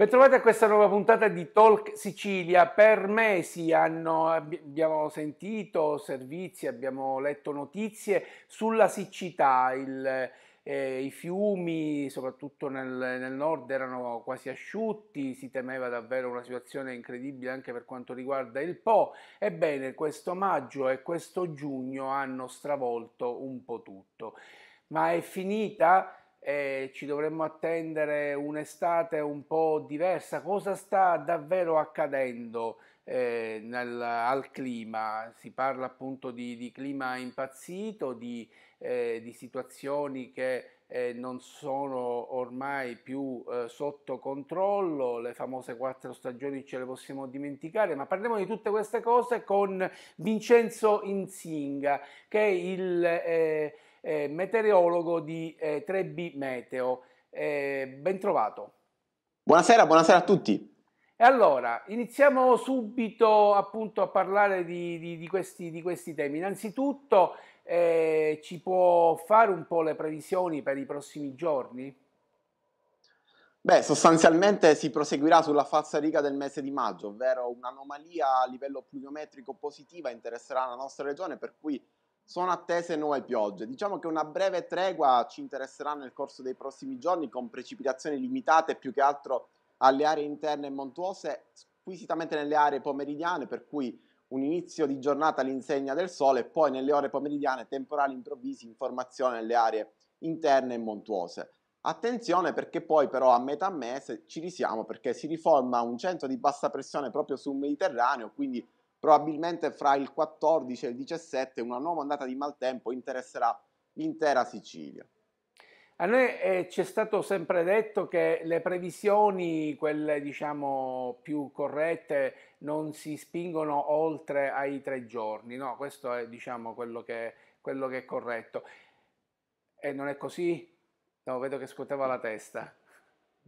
Bentrovati a questa nuova puntata di Talk Sicilia. Per mesi hanno, abbiamo sentito servizi, abbiamo letto notizie sulla siccità. Il, eh, I fiumi, soprattutto nel, nel, nord, erano quasi asciutti, si temeva davvero una situazione incredibile anche per quanto riguarda il Po. Ebbene, questo maggio e questo giugno hanno stravolto un po' tutto. Ma è finita? e ci dovremmo attendere un'estate un po' diversa. Cosa sta davvero accadendo eh, nel, al clima? Si parla appunto di, di clima impazzito, di, eh, di situazioni che eh, non sono ormai più eh, sotto controllo, le famose quattro stagioni ce le possiamo dimenticare, ma parliamo di tutte queste cose con Vincenzo Insinga, che è il eh, eh, meteorologo di eh, 3B Meteo. Eh, Bentrovato. Buonasera, buonasera a tutti. E allora, iniziamo subito appunto a parlare di, di, di, questi, di questi, temi. Innanzitutto, eh, ci può fare un po' le previsioni per i prossimi giorni? Beh, sostanzialmente si proseguirà sulla falsa riga del mese di maggio, ovvero un'anomalia a livello pluviometrico positiva interesserà la nostra regione, per cui sono attese nuove piogge. Diciamo che una breve tregua ci interesserà nel corso dei prossimi giorni con precipitazioni limitate più che altro alle aree interne e montuose, squisitamente nelle aree pomeridiane, per cui un inizio di giornata all'insegna del sole e poi nelle ore pomeridiane temporali improvvisi in formazione nelle aree interne e montuose. Attenzione perché poi però a metà mese ci risiamo perché si riforma un centro di bassa pressione proprio sul Mediterraneo, quindi probabilmente fra il 14 e il 17 una nuova ondata di maltempo interesserà l'intera Sicilia. A noi eh, ci è stato sempre detto che le previsioni, quelle diciamo più corrette, non si spingono oltre ai tre giorni, no? Questo è diciamo quello che, quello che è corretto. E non è così? No, vedo che scuoteva la testa.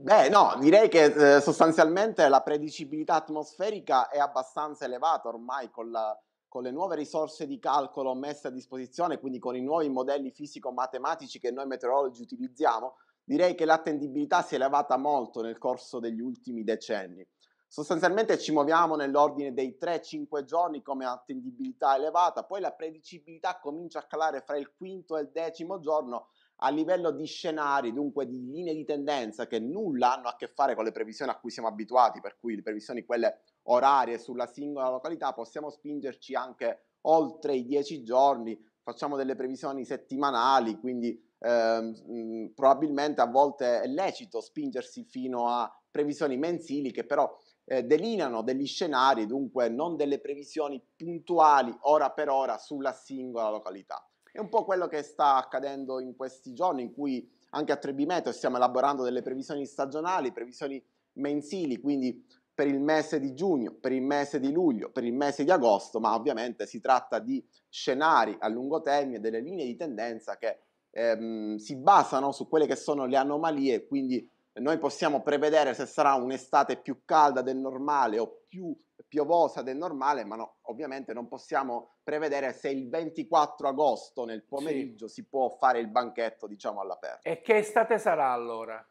Beh, no, direi che eh, sostanzialmente la predicibilità atmosferica è abbastanza elevata ormai con, la, con, le nuove risorse di calcolo messe a disposizione, quindi con i nuovi modelli fisico-matematici che noi meteorologi utilizziamo, direi che l'attendibilità si è elevata molto nel corso degli ultimi decenni. Sostanzialmente ci muoviamo nell'ordine dei 3-5 giorni come attendibilità elevata, poi la predicibilità comincia a calare fra il quinto e il decimo giorno a livello di scenari, dunque di linee di tendenza che nulla hanno a che fare con le previsioni a cui siamo abituati, per cui le previsioni quelle orarie sulla singola località, possiamo spingerci anche oltre i 10 giorni, facciamo delle previsioni settimanali, quindi ehm, probabilmente a volte è lecito spingersi fino a previsioni mensili che però eh, delineano degli scenari, dunque non delle previsioni puntuali ora per ora sulla singola località. È un po' quello che sta accadendo in questi giorni, in cui anche a Trebimeto stiamo elaborando delle previsioni stagionali, previsioni mensili, quindi per il mese di giugno, per il mese di luglio, per il mese di agosto, ma ovviamente si tratta di scenari a lungo termine, delle linee di tendenza che ehm, si basano su quelle che sono le anomalie, quindi noi possiamo prevedere se sarà un'estate più calda del normale o più piovosa del normale, ma no, ovviamente non possiamo prevedere se il 24 agosto nel pomeriggio sì. si può fare il banchetto, diciamo, all'aperto. E che estate sarà allora?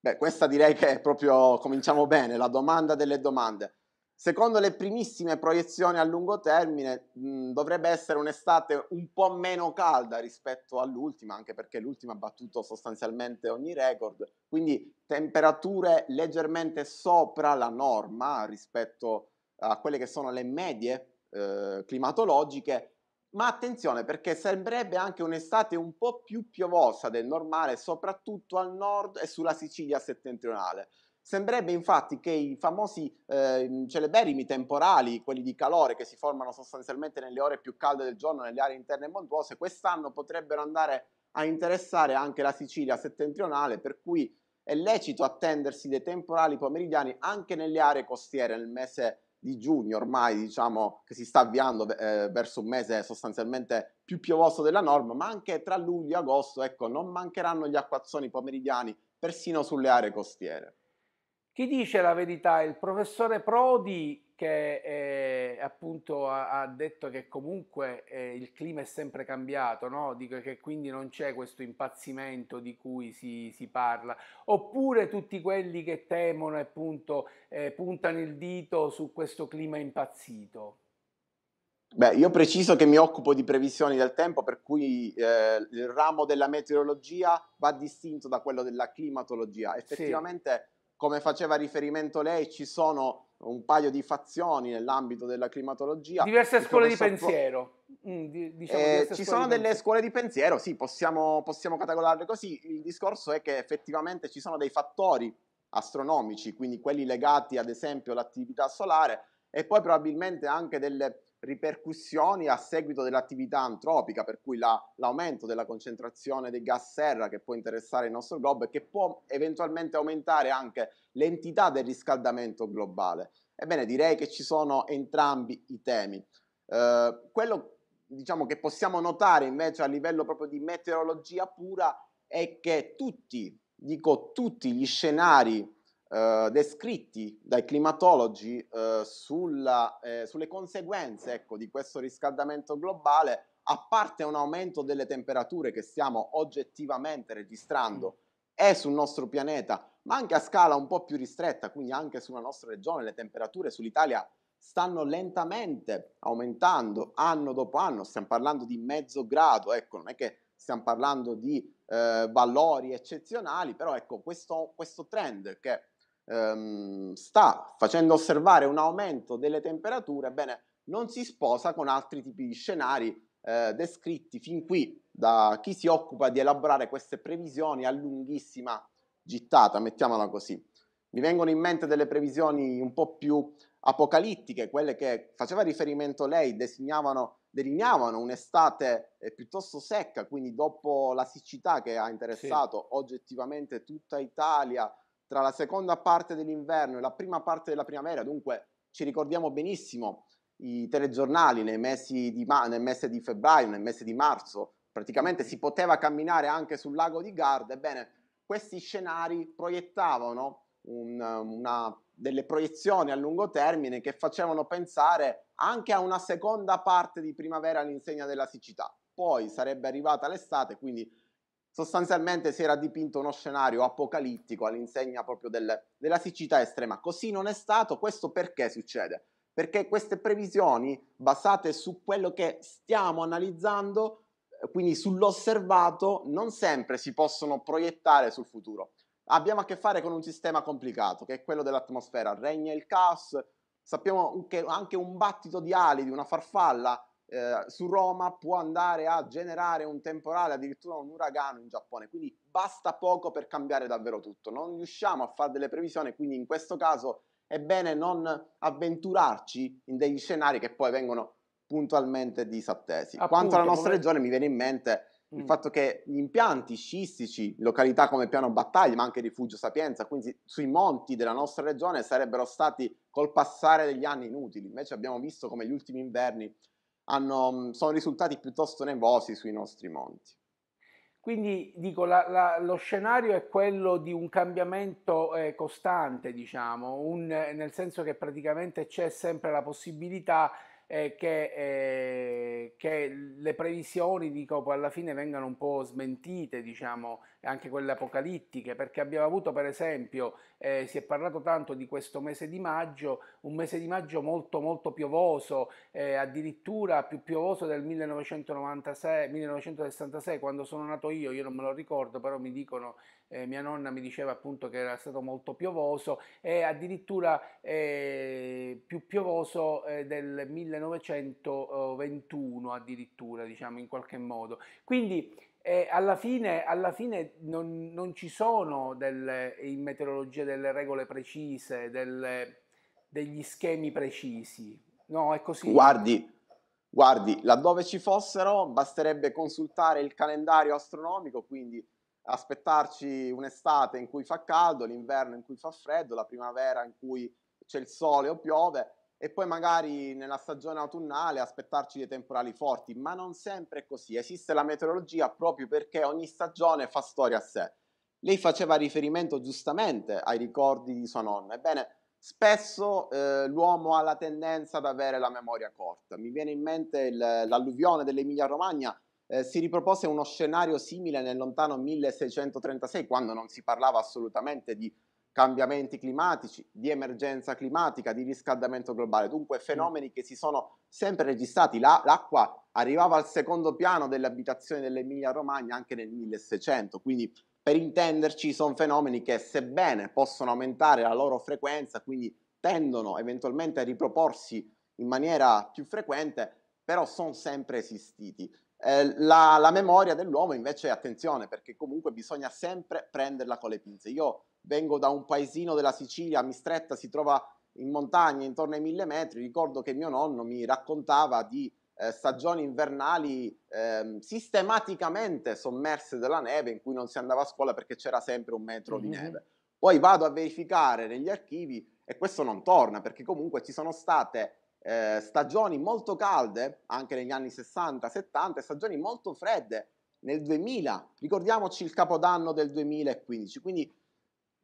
Beh, questa direi che è proprio, cominciamo bene, la domanda delle domande. Secondo le primissime proiezioni a lungo termine mh, dovrebbe essere un'estate un po' meno calda rispetto all'ultima, anche perché l'ultima ha battuto sostanzialmente ogni record, quindi temperature leggermente sopra la norma rispetto a quelle che sono le medie eh, climatologiche, ma attenzione perché sembrerebbe anche un'estate un po' più piovosa del normale, soprattutto al nord e sulla Sicilia settentrionale. Sembrerebbe infatti che i famosi eh, celeberimi temporali, quelli di calore che si formano sostanzialmente nelle ore più calde del giorno nelle aree interne montuose, quest'anno potrebbero andare a interessare anche la Sicilia settentrionale, per cui è lecito attendersi dei temporali pomeridiani anche nelle aree costiere nel mese di giugno, ormai diciamo che si sta avviando eh, verso un mese sostanzialmente più piovoso della norma, ma anche tra luglio e agosto, ecco, non mancheranno gli acquazzoni pomeridiani persino sulle aree costiere. Chi dice la verità il professore Prodi che eh, appunto ha, ha, detto che comunque eh, il clima è sempre cambiato, no? Dico che quindi non c'è questo impazzimento di cui si, si parla, oppure tutti quelli che temono e appunto eh, puntano il dito su questo clima impazzito. Beh, io preciso che mi occupo di previsioni del tempo, per cui eh, il ramo della meteorologia va distinto da quello della climatologia. Effettivamente sì come faceva riferimento lei, ci sono un paio di fazioni nell'ambito della climatologia. Diverse scuole di pensiero. Mm, diciamo eh, ci sono delle pensiero. scuole di pensiero, sì, possiamo, possiamo categorizzarle così. Il discorso è che effettivamente ci sono dei fattori astronomici, quindi quelli legati ad esempio all'attività solare, e poi probabilmente anche delle ripercussioni a seguito dell'attività antropica, per cui la, l'aumento della concentrazione dei gas serra che può interessare il nostro globo e che può eventualmente aumentare anche l'entità del riscaldamento globale. Ebbene, direi che ci sono entrambi i temi. Eh, quello diciamo, che possiamo notare invece a livello proprio di meteorologia pura è che tutti, dico tutti gli scenari eh, descritti dai climatologi eh, sulla, eh, sulle conseguenze ecco, di questo riscaldamento globale, a parte un aumento delle temperature che stiamo oggettivamente registrando e sul nostro pianeta, ma anche a scala un po' più ristretta, quindi anche sulla nostra regione, le temperature sull'Italia stanno lentamente aumentando anno dopo anno, stiamo parlando di mezzo grado, ecco, non è che stiamo parlando di eh, valori eccezionali, però ecco questo, questo trend che ehm, sta facendo osservare un aumento delle temperature, bene, non si sposa con altri tipi di scenari eh, descritti fin qui da chi si occupa di elaborare queste previsioni a lunghissima gittata, mettiamola così. Mi vengono in mente delle previsioni un po' più apocalittiche, quelle che faceva riferimento lei, designavano delineavano un'estate eh, piuttosto secca, quindi dopo la siccità che ha interessato sì. oggettivamente tutta Italia, tra la seconda parte dell'inverno e la prima parte della primavera, dunque ci ricordiamo benissimo i telegiornali nel mese di, di febbraio, nel mese di marzo, praticamente si poteva camminare anche sul lago di Garda, ebbene questi scenari proiettavano un, una, delle proiezioni a lungo termine che facevano pensare anche a una seconda parte di primavera all'insegna della siccità. Poi sarebbe arrivata l'estate, quindi sostanzialmente si era dipinto uno scenario apocalittico all'insegna proprio del, della siccità estrema. Così non è stato, questo perché succede? Perché queste previsioni basate su quello che stiamo analizzando, eh, quindi sull'osservato, non sempre si possono proiettare sul futuro. Abbiamo a che fare con un sistema complicato, che è quello dell'atmosfera. Regna il caos, sappiamo che anche un battito di ali di una farfalla eh, su Roma può andare a generare un temporale, addirittura un uragano in Giappone, quindi basta poco per cambiare davvero tutto. Non riusciamo a fare delle previsioni, quindi in questo caso è bene non avventurarci in degli scenari che poi vengono puntualmente disattesi. Appunto, Quanto alla nostra come... regione mi viene in mente il mm. fatto che gli impianti scistici, località come Piano Battaglia, ma anche Rifugio Sapienza, quindi sui monti della nostra regione sarebbero stati col passare degli anni inutili. Invece abbiamo visto come gli ultimi inverni hanno, mm, sono risultati piuttosto nevosi sui nostri monti. Quindi dico, la, la, lo scenario è quello di un cambiamento eh, costante, diciamo, un, eh, nel senso che praticamente c'è sempre la possibilità eh, che, eh, che, le previsioni dico, poi alla fine vengano un po' smentite, diciamo, anche quelle apocalittiche, perché abbiamo avuto per esempio, eh, si è parlato tanto di questo mese di maggio, un mese di maggio molto molto piovoso, eh, addirittura più piovoso del 1996, 1966, quando sono nato io, io non me lo ricordo, però mi dicono eh, mia nonna mi diceva appunto che era stato molto piovoso e addirittura eh, più piovoso eh, del 1921 addirittura diciamo in qualche modo quindi eh, alla fine, alla fine non, non, ci sono delle, in meteorologia delle regole precise delle, degli schemi precisi no è così guardi Guardi, laddove ci fossero basterebbe consultare il calendario astronomico, quindi aspettarci un'estate in cui fa caldo, l'inverno in cui fa freddo, la primavera in cui c'è il sole o piove e poi magari nella stagione autunnale aspettarci dei temporali forti, ma non sempre è così. Esiste la meteorologia proprio perché ogni stagione fa storia a sé. Lei faceva riferimento giustamente ai ricordi di sua nonna. Ebbene, spesso eh, l'uomo ha la tendenza ad avere la memoria corta. Mi viene in mente l'alluvione dell'Emilia Romagna eh, si ripropose uno scenario simile nel lontano 1636, quando non si parlava assolutamente di cambiamenti climatici, di emergenza climatica, di riscaldamento globale, dunque fenomeni che si sono sempre registrati. La, l'acqua arrivava al secondo piano delle abitazioni dell'Emilia Romagna anche nel 1600, quindi per intenderci sono fenomeni che sebbene possono aumentare la loro frequenza, quindi tendono eventualmente a riproporsi in maniera più frequente, però sono sempre esistiti. Eh, la, la, memoria dell'uomo invece, attenzione, perché comunque bisogna sempre prenderla con le pinze. Io vengo da un paesino della Sicilia, Mistretta si trova in montagna, intorno ai mille metri, ricordo che mio nonno mi raccontava di eh, stagioni invernali eh, sistematicamente sommerse dalla neve in cui non si andava a scuola perché c'era sempre un metro mm-hmm. di neve. Poi vado a verificare negli archivi e questo non torna perché comunque ci sono state eh, stagioni molto calde, anche negli anni 60, 70, stagioni molto fredde nel 2000. Ricordiamoci il capodanno del 2015, quindi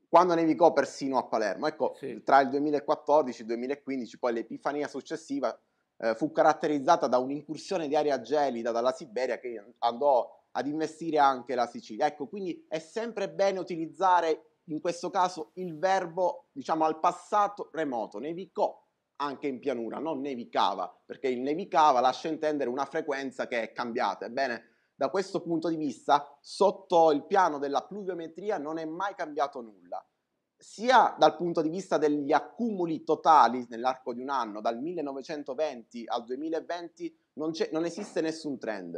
quando nevicò persino a Palermo. Ecco, sì. tra il 2014 e il 2015, poi l'epifania successiva eh, fu caratterizzata da un'incursione di aria gelida dalla Siberia che andò ad investire anche la Sicilia. Ecco, quindi è sempre bene utilizzare in questo caso il verbo, diciamo, al passato remoto, nevicò anche in pianura, non nevicava, perché il nevicava lascia intendere una frequenza che è cambiata. Ebbene, da questo punto di vista, sotto il piano della pluviometria non è mai cambiato nulla, sia dal punto di vista degli accumuli totali nell'arco di un anno, dal 1920 al 2020 non, non esiste nessun trend,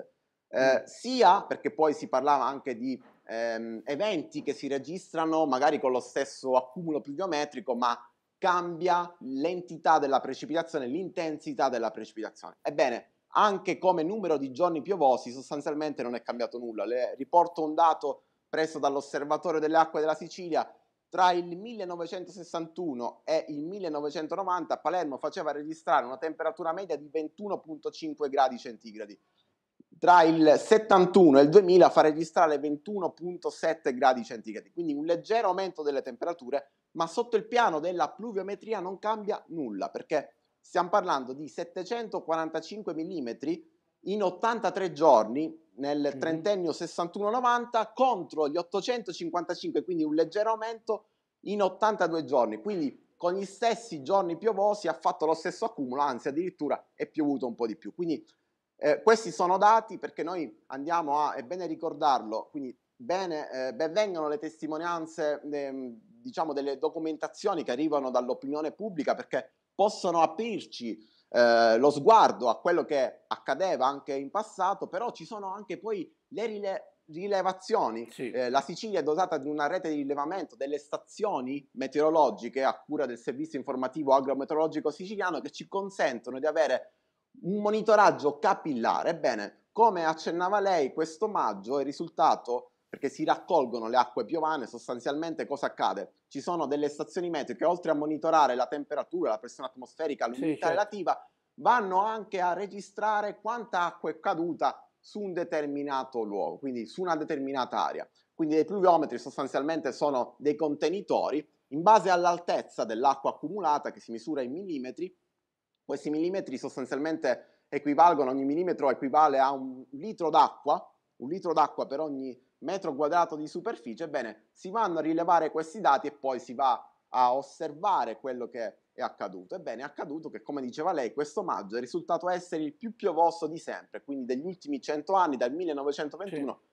eh, mm. sia perché poi si parlava anche di ehm, eventi che si registrano magari con lo stesso accumulo pluviometrico, ma cambia l'entità della precipitazione, l'intensità della precipitazione. Ebbene, anche come numero di giorni piovosi sostanzialmente non è cambiato nulla. Le riporto un dato preso dall'Osservatorio delle acque della Sicilia, tra il 1961 e il 1990 Palermo faceva registrare una temperatura media di 21.5 gradi centigradi tra il 71 e il 2000 fa registrare 21.7 gradi centigradi, quindi un leggero aumento delle temperature, ma sotto il piano della pluviometria non cambia nulla, perché stiamo parlando di 745 mm in 83 giorni nel mhm. trentennio 61-90 contro gli 855, quindi un leggero aumento in 82 giorni, quindi con gli stessi giorni piovosi ha fatto lo stesso accumulo, anzi addirittura è piovuto un po' di più. Quindi eh, questi sono dati perché noi andiamo a, è bene ricordarlo, quindi bene, eh, benvengano le testimonianze, eh, diciamo, delle documentazioni che arrivano dall'opinione pubblica perché possono aprirci eh, lo sguardo a quello che accadeva anche in passato, però ci sono anche poi le rile- rilevazioni. Sì. Eh, la Sicilia è dotata di una rete di rilevamento delle stazioni meteorologiche a cura del Servizio Informativo Agrometeorologico Siciliano che ci consentono di avere un monitoraggio capillare. Ebbene, come accennava lei, questo maggio è risultato perché si raccolgono le acque piovane, sostanzialmente cosa accade? Ci sono delle stazioni meteo che oltre a monitorare la temperatura, la pressione atmosferica, l'umidità sì, certo. relativa, vanno anche a registrare quanta acqua è caduta su un determinato luogo, quindi su una determinata area. Quindi dei pluviometri sostanzialmente sono dei contenitori, in base all'altezza dell'acqua accumulata che si misura in millimetri, questi millimetri sostanzialmente equivalgono, ogni millimetro equivale a un litro d'acqua, un litro d'acqua per ogni metro quadrato di superficie, ebbene si vanno a rilevare questi dati e poi si va a osservare quello che è accaduto. Ebbene è accaduto che, come diceva lei, questo maggio è risultato essere il più piovoso di sempre, quindi degli ultimi 100 anni, dal 1921,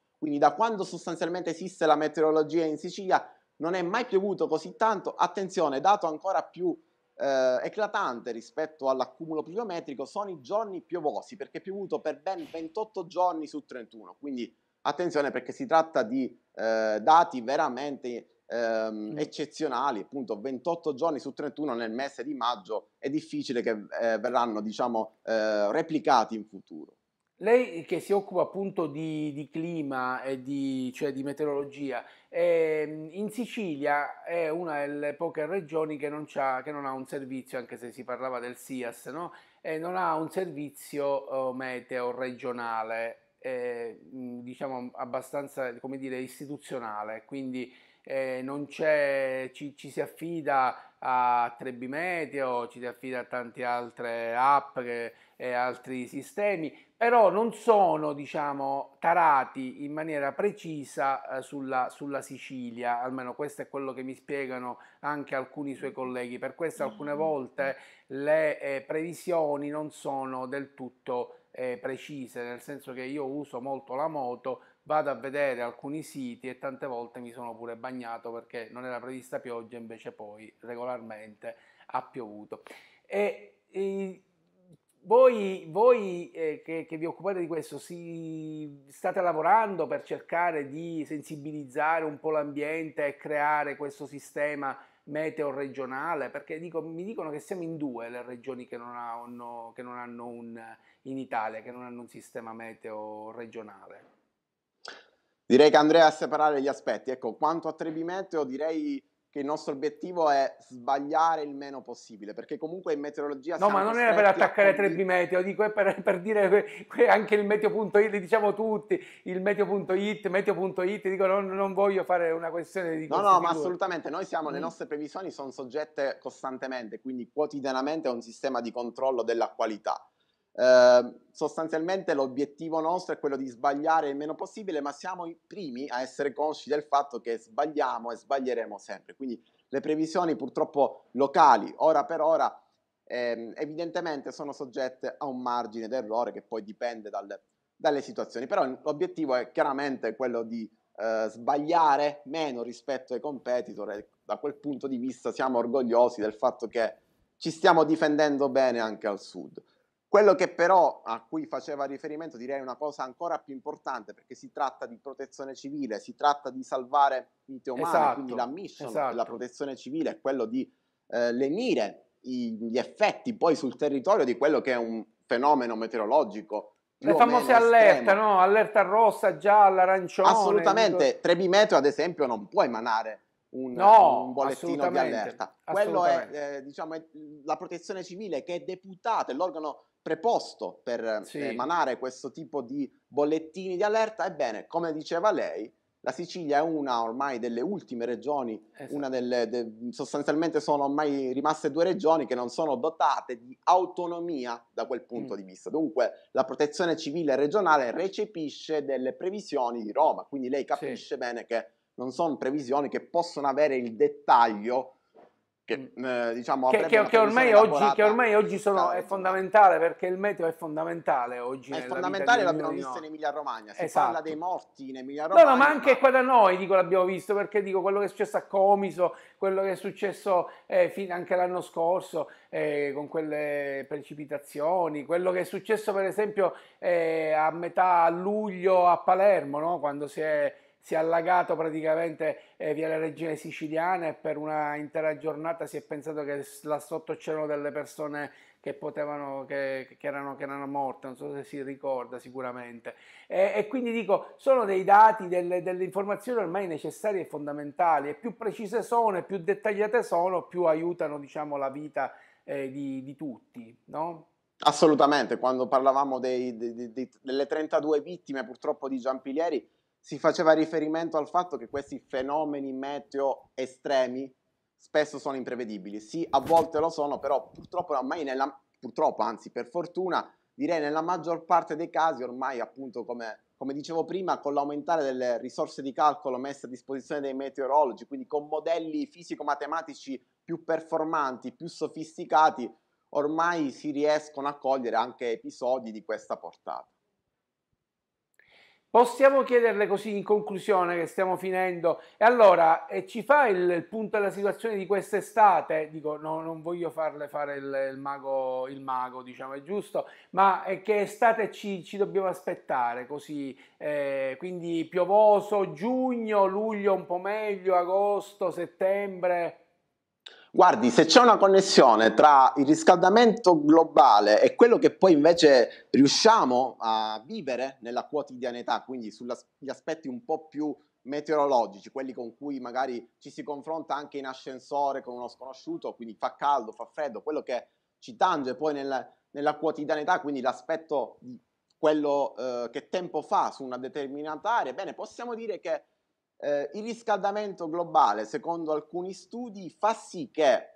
sì. quindi da quando sostanzialmente esiste la meteorologia in Sicilia, non è mai piovuto così tanto, attenzione, dato ancora più eh, eclatante rispetto all'accumulo pluviometrico sono i giorni piovosi, perché è piovuto per ben 28 giorni su 31, quindi attenzione perché si tratta di eh, dati veramente ehm, mm. eccezionali, appunto 28 giorni su 31 nel mese di maggio è difficile che eh, verranno diciamo, eh, replicati in futuro. Lei che si occupa appunto di, di clima e di, cioè di meteorologia, e ehm, in Sicilia è una delle poche regioni che non, che non, ha un servizio, anche se si parlava del SIAS, no? Eh, non ha un servizio eh, meteo regionale, eh, mm, diciamo abbastanza come dire, istituzionale, quindi eh, ci, ci, si affida a Trebimeteo, ci si affida a tante altre app e altri sistemi, però non sono diciamo, tarati in maniera precisa eh, sulla, sulla, Sicilia, almeno questo è quello che mi spiegano anche alcuni suoi colleghi, per questo alcune mm. volte le eh, previsioni non sono del tutto eh, precise, nel senso che io uso molto la moto, vado a vedere alcuni siti e tante volte mi sono pure bagnato perché non era prevista pioggia, invece poi regolarmente ha piovuto. E, e voi, voi eh, che, che, vi occupate di questo, si, state lavorando per cercare di sensibilizzare un po' l'ambiente e creare questo sistema meteo regionale? Perché dico, mi dicono che siamo in due le regioni che non, hanno, che non hanno un, in Italia, che non hanno un sistema meteo regionale. Direi che andrei a separare gli aspetti. Ecco, quanto a Trebi Meteo, direi che il nostro obiettivo è sbagliare il meno possibile, perché comunque in meteorologia... No, ma non era per attaccare condi... Trebi Meteo, dico, è per, per dire que, que anche il meteo.it, diciamo tutti, il meteo.it, meteo.it, dico, non, non, voglio fare una questione di... No, no, figure. ma assolutamente, noi siamo, mm. le nostre previsioni sono soggette costantemente, quindi quotidianamente a un sistema di controllo della qualità. Eh, sostanzialmente l'obiettivo nostro è quello di sbagliare il meno possibile, ma siamo i primi a essere consci del fatto che sbagliamo e sbaglieremo sempre. Quindi le previsioni purtroppo locali, ora per ora, eh, evidentemente sono soggette a un margine d'errore che poi dipende dalle, dalle situazioni. Però l'obiettivo è chiaramente quello di eh, sbagliare meno rispetto ai competitor e da quel punto di vista siamo orgogliosi del fatto che ci stiamo difendendo bene anche al sud. Quello che però a cui faceva riferimento direi è una cosa ancora più importante perché si tratta di protezione civile, si tratta di salvare vite umane, esatto, quindi la mission esatto. della protezione civile è quello di eh, lenire i, gli effetti poi sul territorio di quello che è un fenomeno meteorologico. Le famose allerte, no? Allerta rossa, gialla, arancione. Assolutamente, Trebimeteo ad esempio non può emanare un, no, un, bollettino di allerta. Quello è, eh, diciamo, è la protezione civile che è deputata, è l'organo preposto per eh, sì. emanare questo tipo di bollettini di allerta. Ebbene, come diceva lei, la Sicilia è una ormai delle ultime regioni, esatto. delle, de, sostanzialmente sono ormai rimaste due regioni che non sono dotate di autonomia da quel punto mm. di vista. Dunque la protezione civile regionale certo. recepisce delle previsioni di Roma, quindi lei capisce sì. bene che non sono previsioni che possono avere il dettaglio che, mm. eh, diciamo, che, che, che, ormai oggi, che, ormai oggi, sono, cioè, è fondamentale perché il meteo è fondamentale oggi. È fondamentale, l'abbiamo visto in Emilia Romagna, si esatto. parla dei morti in Emilia Romagna. No, no, ma anche qua da noi dico, l'abbiamo visto perché dico quello che è successo a Comiso, quello che è successo eh, anche l'anno scorso eh, con quelle precipitazioni, quello che è successo per esempio eh, a metà luglio a Palermo, no? quando si è si è allagato praticamente eh, via le regioni siciliane e per una intera giornata si è pensato che là sotto c'erano delle persone che, potevano, che, che, erano, che erano, morte, non so se si ricorda sicuramente. E, e quindi dico, sono dei dati, delle, delle, informazioni ormai necessarie e fondamentali, e più precise sono e più dettagliate sono, più aiutano diciamo, la vita eh, di, di, tutti. No? Assolutamente, quando parlavamo dei, dei, dei, delle 32 vittime purtroppo di Giampilieri, si faceva riferimento al fatto che questi fenomeni meteo estremi spesso sono imprevedibili. Sì, a volte lo sono, però purtroppo ormai nella, purtroppo, anzi per fortuna, direi nella maggior parte dei casi ormai appunto come, come dicevo prima, con l'aumentare delle risorse di calcolo messe a disposizione dei meteorologi, quindi con modelli fisico-matematici più performanti, più sofisticati, ormai si riescono a cogliere anche episodi di questa portata. Possiamo chiederle così in conclusione che stiamo finendo, e allora e ci fa il, il punto della situazione di quest'estate? Dico, no, non voglio farle fare il, il, mago, il mago, diciamo, è giusto, ma è che estate ci, ci dobbiamo aspettare così, eh, quindi piovoso, giugno, luglio un po' meglio, agosto, settembre? Guardi, se c'è una connessione tra il riscaldamento globale e quello che poi invece riusciamo a vivere nella quotidianità, quindi sugli aspetti un po' più meteorologici, quelli con cui magari ci si confronta anche in ascensore con uno sconosciuto, quindi fa caldo, fa freddo, quello che ci tange poi nel, nella quotidianità, quindi l'aspetto di quello eh, che tempo fa su una determinata area, bene, possiamo dire che eh, il riscaldamento globale, secondo alcuni studi, fa sì che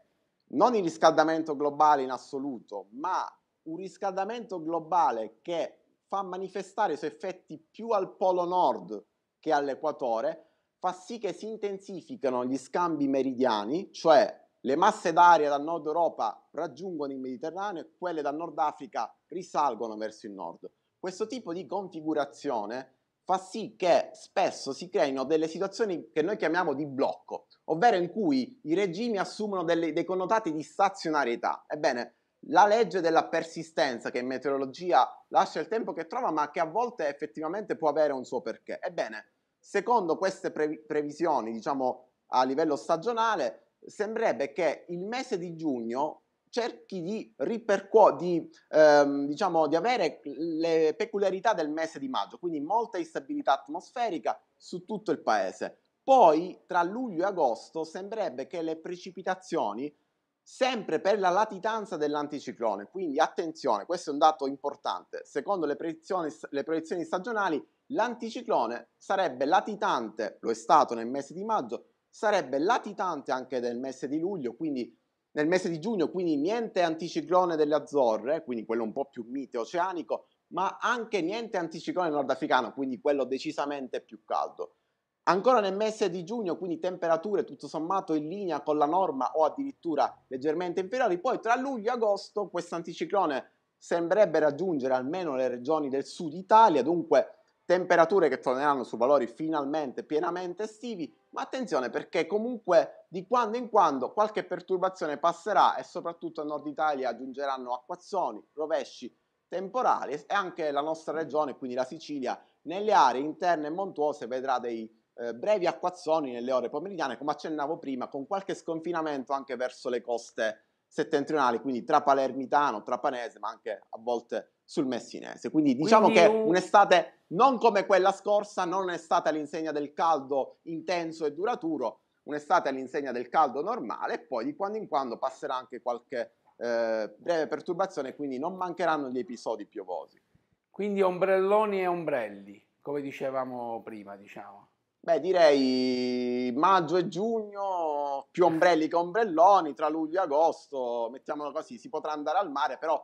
non il riscaldamento globale in assoluto, ma un riscaldamento globale che fa manifestare i suoi effetti più al polo nord che all'equatore, fa sì che si intensificano gli scambi meridiani, cioè le masse d'aria dal nord Europa raggiungono il Mediterraneo e quelle dal nord Africa risalgono verso il nord. Questo tipo di configurazione fa sì che spesso si creino delle situazioni che noi chiamiamo di blocco, ovvero in cui i regimi assumono delle, dei connotati di stazionarietà. Ebbene, la legge della persistenza che in meteorologia lascia il tempo che trova, ma che a volte effettivamente può avere un suo perché. Ebbene, secondo queste pre- previsioni, diciamo a livello stagionale, sembrerebbe che il mese di giugno cerchi di ripercuo, di, ehm, diciamo, di avere le peculiarità del mese di maggio, quindi molta instabilità atmosferica su tutto il paese. Poi tra luglio e agosto sembrerebbe che le precipitazioni, sempre per la latitanza dell'anticiclone, quindi attenzione, questo è un dato importante, secondo le proiezioni, le proiezioni stagionali l'anticiclone sarebbe latitante, lo è stato nel mese di maggio, sarebbe latitante anche nel mese di luglio, quindi nel mese di giugno, quindi niente anticiclone delle Azzorre, quindi quello un po' più mite oceanico, ma anche niente anticiclone nordafricano, quindi quello decisamente più caldo. Ancora nel mese di giugno, quindi temperature tutto sommato in linea con la norma o addirittura leggermente inferiori, poi tra luglio e agosto questo anticiclone sembrerebbe raggiungere almeno le regioni del sud Italia, dunque temperature che torneranno su valori finalmente pienamente estivi, ma attenzione perché comunque di quando in quando qualche perturbazione passerà e soprattutto a nord Italia giungeranno acquazzoni, rovesci temporali e anche la nostra regione, quindi la Sicilia, nelle aree interne e montuose vedrà dei eh, brevi acquazzoni nelle ore pomeridiane, come accennavo prima, con qualche sconfinamento anche verso le coste settentrionali, quindi tra palermitano, trapanese, ma anche a volte sul messinese. Quindi diciamo Quindi... che un'estate non come quella scorsa, non un'estate all'insegna del caldo intenso e duraturo, un'estate all'insegna del caldo normale e poi di quando in quando passerà anche qualche eh, breve perturbazione, quindi non mancheranno gli episodi piovosi. Quindi ombrelloni e ombrelli, come dicevamo prima, diciamo. Beh, direi maggio e giugno, più ombrelli che ombrelloni, tra luglio e agosto, mettiamolo così, si potrà andare al mare, però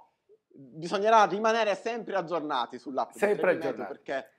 bisognerà rimanere sempre aggiornati sull'app. Sempre aggiornati. Perché,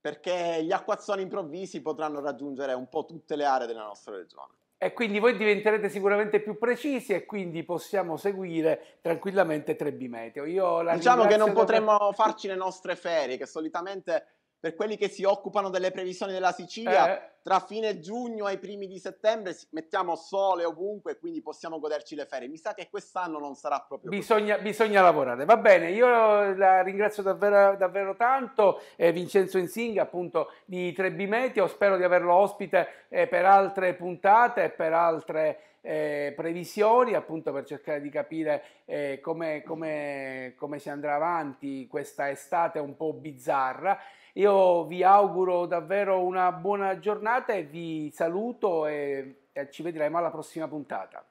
perché gli acquazzoni improvvisi potranno raggiungere un po' tutte le aree della nostra regione. E quindi voi diventerete sicuramente più precisi e quindi possiamo seguire tranquillamente Trebimeteo. Io diciamo che non potremmo per... farci le nostre ferie, che solitamente per quelli che si occupano delle previsioni della Sicilia, eh. tra fine giugno e i primi di settembre mettiamo sole ovunque, quindi possiamo goderci le ferie. Mi sa che quest'anno non sarà proprio bisogna, bisogna lavorare. Va bene, io la ringrazio davvero, davvero tanto, eh, Vincenzo Insinga, appunto di Trebbi Meteo. Spero di averlo ospite eh, per altre puntate per altre. Eh, previsioni appunto per cercare di capire eh, come, come, come si andrà avanti questa estate un po' bizzarra io vi auguro davvero una buona giornata e vi saluto e ci vedremo alla prossima puntata.